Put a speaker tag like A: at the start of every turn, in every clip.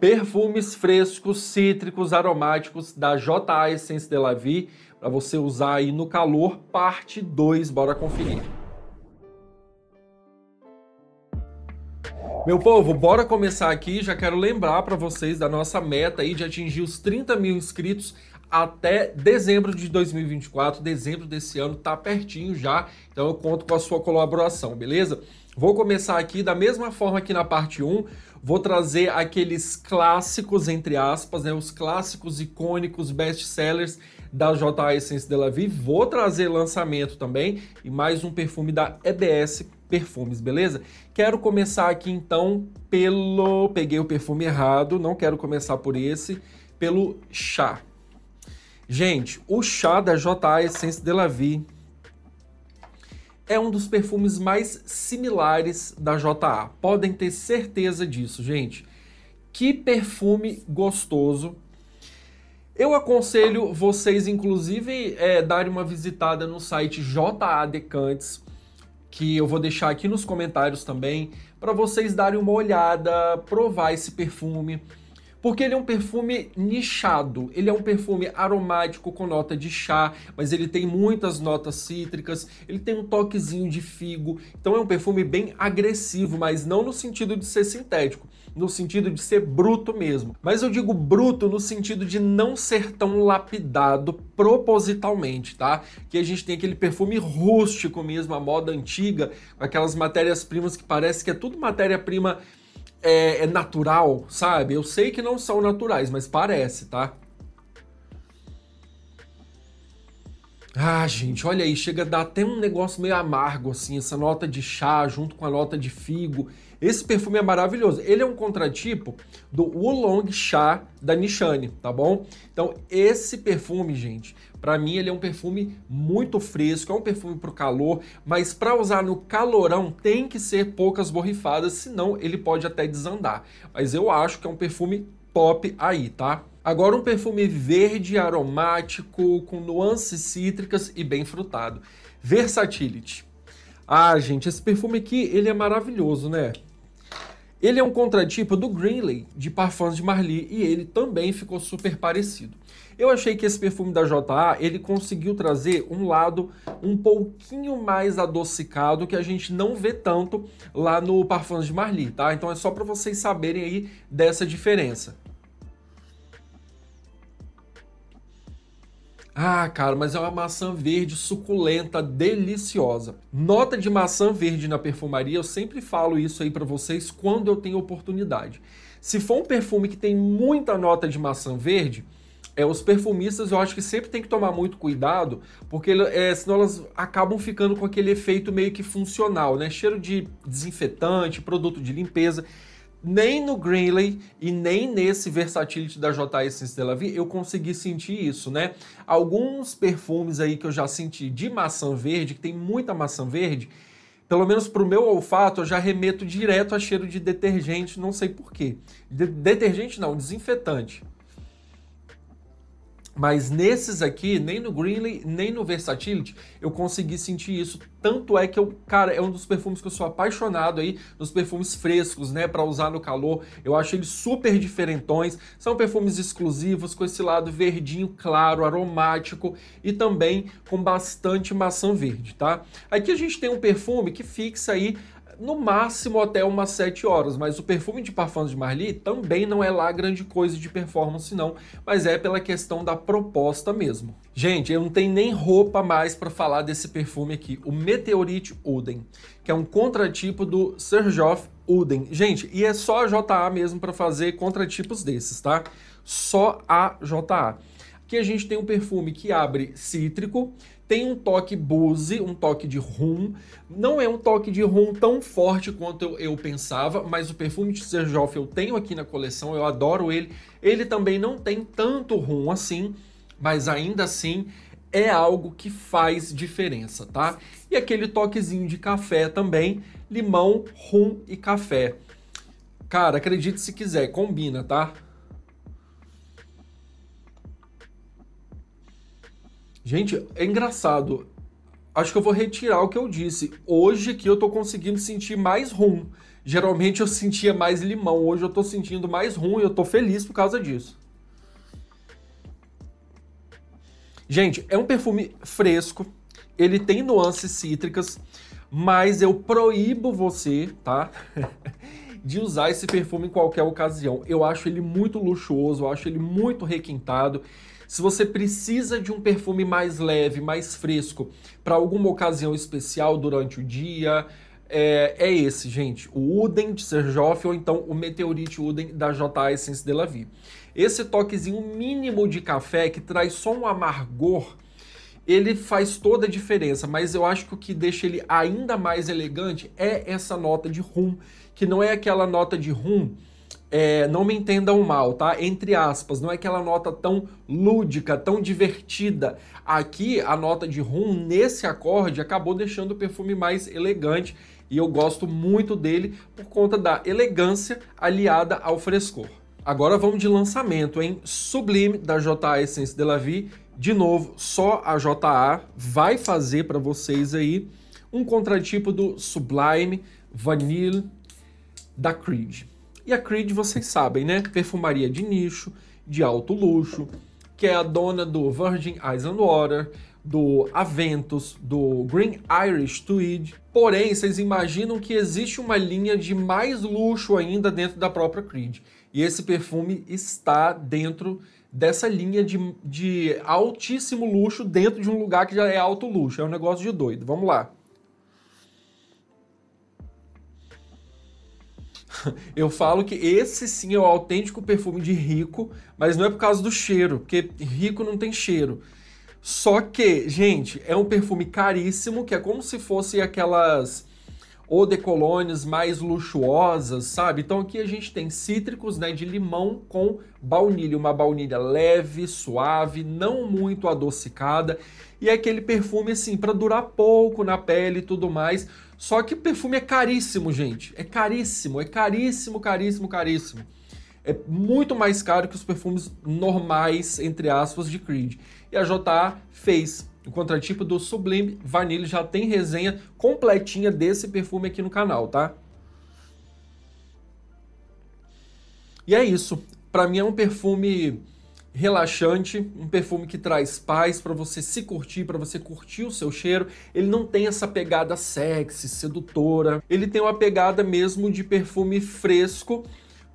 A: perfumes frescos, cítricos, aromáticos da J. Essence de la Vie, para você usar aí no calor, parte 2, bora conferir. Meu povo, bora começar aqui. Já quero lembrar para vocês da nossa meta aí de atingir os 30 mil inscritos até dezembro de 2024. Dezembro desse ano tá pertinho já, então eu conto com a sua colaboração, beleza? Vou começar aqui da mesma forma que na parte 1, vou trazer aqueles clássicos, entre aspas, né, os clássicos icônicos best-sellers da J. Essence de La Vie. Vou trazer lançamento também e mais um perfume da EBS Perfumes, beleza? Quero começar aqui então pelo... peguei o perfume errado, não quero começar por esse, pelo chá. Gente, o chá da J. Essence de La Vie é um dos perfumes mais similares da JA. Podem ter certeza disso, gente. Que perfume gostoso. Eu aconselho vocês, inclusive, é, darem uma visitada no site JA Decantes, que eu vou deixar aqui nos comentários também, para vocês darem uma olhada, provar esse perfume. Porque ele é um perfume nichado, ele é um perfume aromático com nota de chá, mas ele tem muitas notas cítricas, ele tem um toquezinho de figo, então é um perfume bem agressivo, mas não no sentido de ser sintético, no sentido de ser bruto mesmo. Mas eu digo bruto no sentido de não ser tão lapidado propositalmente, tá? Que a gente tem aquele perfume rústico mesmo, a moda antiga, aquelas matérias-primas que parece que é tudo matéria-prima é, é natural, sabe? Eu sei que não são naturais, mas parece, tá? Ah, gente, olha aí, chega a dar até um negócio meio amargo, assim, essa nota de chá junto com a nota de figo. Esse perfume é maravilhoso. Ele é um contratipo do Oolong Chá da Nishane, tá bom? Então, esse perfume, gente, para mim ele é um perfume muito fresco, é um perfume para o calor, mas para usar no calorão tem que ser poucas borrifadas, senão ele pode até desandar. Mas eu acho que é um perfume top aí, tá? Agora um perfume verde aromático com nuances cítricas e bem frutado. Versatility. Ah, gente, esse perfume aqui, ele é maravilhoso, né? Ele é um contratipo do Greenley de Parfums de Marly e ele também ficou super parecido. Eu achei que esse perfume da JA, ele conseguiu trazer um lado um pouquinho mais adocicado que a gente não vê tanto lá no Parfums de Marly, tá? Então é só para vocês saberem aí dessa diferença. Ah, cara, mas é uma maçã verde suculenta, deliciosa. Nota de maçã verde na perfumaria, eu sempre falo isso aí para vocês quando eu tenho oportunidade. Se for um perfume que tem muita nota de maçã verde, é, os perfumistas eu acho que sempre tem que tomar muito cuidado, porque é, senão elas acabam ficando com aquele efeito meio que funcional, né? Cheiro de desinfetante, produto de limpeza. Nem no Greenley e nem nesse Versatility da J Essence Della Vie eu consegui sentir isso, né? Alguns perfumes aí que eu já senti de maçã verde, que tem muita maçã verde, pelo menos para o meu olfato, eu já remeto direto a cheiro de detergente, não sei porquê. De detergente não, desinfetante. Mas nesses aqui, nem no Greenly, nem no Versatility, eu consegui sentir isso. Tanto é que eu, cara, é um dos perfumes que eu sou apaixonado aí, dos perfumes frescos, né, para usar no calor. Eu acho eles super diferentões. São perfumes exclusivos com esse lado verdinho claro, aromático e também com bastante maçã verde, tá? Aqui a gente tem um perfume que fixa aí no máximo até umas 7 horas, mas o perfume de parfums de Marly também não é lá grande coisa de performance não, mas é pela questão da proposta mesmo. Gente, eu não tenho nem roupa mais para falar desse perfume aqui, o Meteorite Uden, que é um contratipo do Serjoff Uden. Gente, e é só a JA mesmo para fazer contratipos desses, tá? Só a JA. Aqui a gente tem um perfume que abre cítrico, tem um toque Bose, um toque de rum. Não é um toque de rum tão forte quanto eu, eu pensava, mas o perfume de Serjoff eu tenho aqui na coleção, eu adoro ele. Ele também não tem tanto rum assim, mas ainda assim é algo que faz diferença, tá? E aquele toquezinho de café também, limão, rum e café. Cara, acredite se quiser, combina, tá? Gente, é engraçado. Acho que eu vou retirar o que eu disse. Hoje que eu tô conseguindo sentir mais rum. Geralmente eu sentia mais limão. Hoje eu tô sentindo mais rum e eu tô feliz por causa disso. Gente, é um perfume fresco. Ele tem nuances cítricas, mas eu proíbo você, tá? de usar esse perfume em qualquer ocasião. Eu acho ele muito luxuoso, eu acho ele muito requintado. Se você precisa de um perfume mais leve, mais fresco, para alguma ocasião especial durante o dia, é, é esse, gente. O Uden de Serjoff ou então o Meteorite Uden da J. Essence de la Vie. Esse toquezinho mínimo de café que traz só um amargor ele faz toda a diferença, mas eu acho que o que deixa ele ainda mais elegante é essa nota de rum, que não é aquela nota de rum é, não me entendam mal, tá? Entre aspas, não é aquela nota tão lúdica, tão divertida. Aqui, a nota de rum nesse acorde acabou deixando o perfume mais elegante e eu gosto muito dele por conta da elegância aliada ao frescor. Agora vamos de lançamento, hein? Sublime da J. Essence de la Vie de novo, só a JA vai fazer para vocês aí um contratipo do Sublime Vanille da Creed. E a Creed, vocês sabem, né? Perfumaria de nicho, de alto luxo, que é a dona do Virgin Eyes and Water, do Aventus, do Green Irish Tweed. Porém, vocês imaginam que existe uma linha de mais luxo ainda dentro da própria Creed. E esse perfume está dentro dessa linha de, de altíssimo luxo dentro de um lugar que já é alto luxo. É um negócio de doido. Vamos lá. Eu falo que esse sim é o autêntico perfume de rico, mas não é por causa do cheiro, porque rico não tem cheiro. Só que, gente, é um perfume caríssimo, que é como se fosse aquelas ou de colônias mais luxuosas, sabe? Então aqui a gente tem cítricos, né, de limão com baunilha, uma baunilha leve, suave, não muito adocicada e é aquele perfume assim para durar pouco na pele e tudo mais. Só que perfume é caríssimo, gente. É caríssimo, é caríssimo, caríssimo, caríssimo. É muito mais caro que os perfumes normais, entre aspas, de Creed. E a JA fez do contratipo do Sublime Vanille. Já tem resenha completinha desse perfume aqui no canal, tá? E é isso. Para mim é um perfume relaxante, um perfume que traz paz para você se curtir, para você curtir o seu cheiro. Ele não tem essa pegada sexy, sedutora. Ele tem uma pegada mesmo de perfume fresco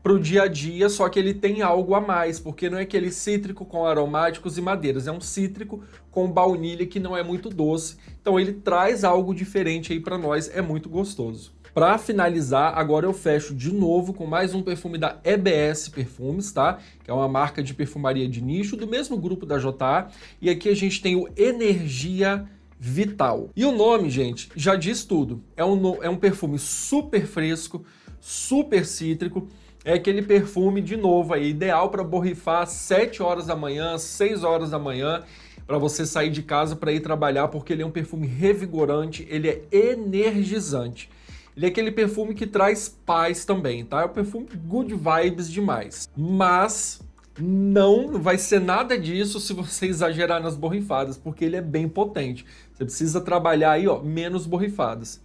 A: para o dia a dia, só que ele tem algo a mais, porque não é aquele cítrico com aromáticos e madeiras, é um cítrico com baunilha que não é muito doce. Então ele traz algo diferente aí para nós, é muito gostoso. Para finalizar, agora eu fecho de novo com mais um perfume da EBS Perfumes, tá? Que é uma marca de perfumaria de nicho do mesmo grupo da JA. E aqui a gente tem o Energia Vital. E o nome, gente, já diz tudo. É um, é um perfume super fresco, super cítrico é aquele perfume de novo aí, ideal para borrifar 7 horas da manhã, 6 horas da manhã, para você sair de casa para ir trabalhar, porque ele é um perfume revigorante, ele é energizante. Ele é aquele perfume que traz paz também, tá? É um perfume good vibes demais. Mas não vai ser nada disso se você exagerar nas borrifadas, porque ele é bem potente. Você precisa trabalhar aí, ó, menos borrifadas.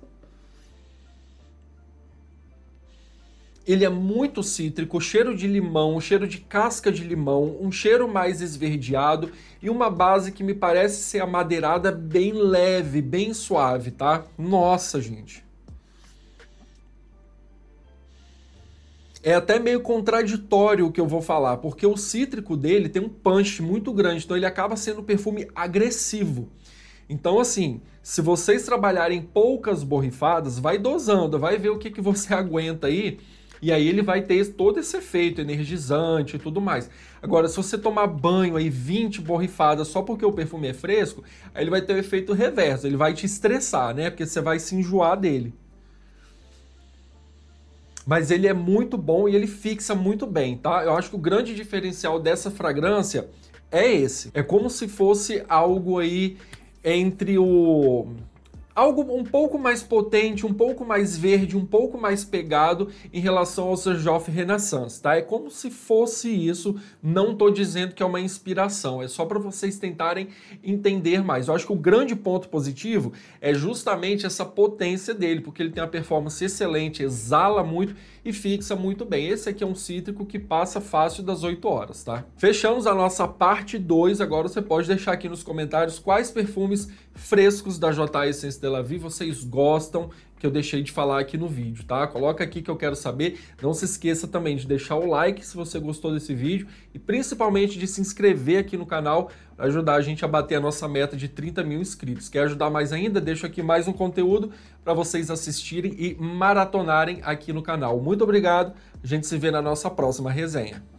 A: Ele é muito cítrico, cheiro de limão, cheiro de casca de limão, um cheiro mais esverdeado e uma base que me parece ser amadeirada bem leve, bem suave, tá? Nossa, gente. É até meio contraditório o que eu vou falar, porque o cítrico dele tem um punch muito grande, então ele acaba sendo um perfume agressivo. Então, assim, se vocês trabalharem poucas borrifadas, vai dosando, vai ver o que, que você aguenta aí e aí ele vai ter todo esse efeito energizante e tudo mais. Agora, se você tomar banho aí 20 borrifadas só porque o perfume é fresco, aí ele vai ter o um efeito reverso, ele vai te estressar, né? Porque você vai se enjoar dele. Mas ele é muito bom e ele fixa muito bem, tá? Eu acho que o grande diferencial dessa fragrância é esse. É como se fosse algo aí entre o algo um pouco mais potente, um pouco mais verde, um pouco mais pegado em relação ao Serjoff Renaissance, tá? É como se fosse isso, não tô dizendo que é uma inspiração, é só para vocês tentarem entender mais. Eu acho que o grande ponto positivo é justamente essa potência dele, porque ele tem uma performance excelente, exala muito e fixa muito bem. Esse aqui é um cítrico que passa fácil das 8 horas, tá? Fechamos a nossa parte 2, agora você pode deixar aqui nos comentários quais perfumes frescos da JA Essence Tel Aviv vocês gostam que eu deixei de falar aqui no vídeo, tá? Coloca aqui que eu quero saber. Não se esqueça também de deixar o like se você gostou desse vídeo e principalmente de se inscrever aqui no canal para ajudar a gente a bater a nossa meta de 30 mil inscritos. Quer ajudar mais ainda? Deixo aqui mais um conteúdo para vocês assistirem e maratonarem aqui no canal. Muito obrigado. A gente se vê na nossa próxima resenha.